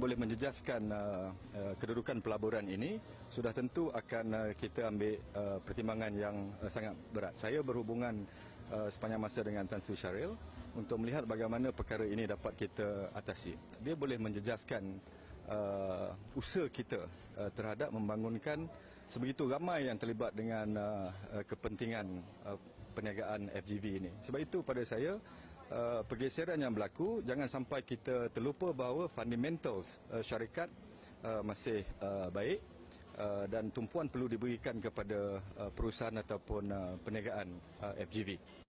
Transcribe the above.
boleh menjejaskan uh, uh, kedudukan pelaburan ini sudah tentu akan uh, kita ambil uh, pertimbangan yang uh, sangat berat. Saya berhubungan uh, sepanjang masa dengan Tan Sri Syaril untuk melihat bagaimana perkara ini dapat kita atasi. Dia boleh menjejaskan uh, usaha kita uh, terhadap membangunkan sebegitu ramai yang terlibat dengan uh, uh kepentingan uh, perniagaan FGV ini. Sebab itu pada saya Eh, pergeseran yang berlaku jangan sampai kita terlupa bahawa fundamentals uh, syarikat uh, masih uh, baik uh, dan tumpuan perlu diberikan kepada uh, perusahaan ataupun uh, perniagaan uh, FGV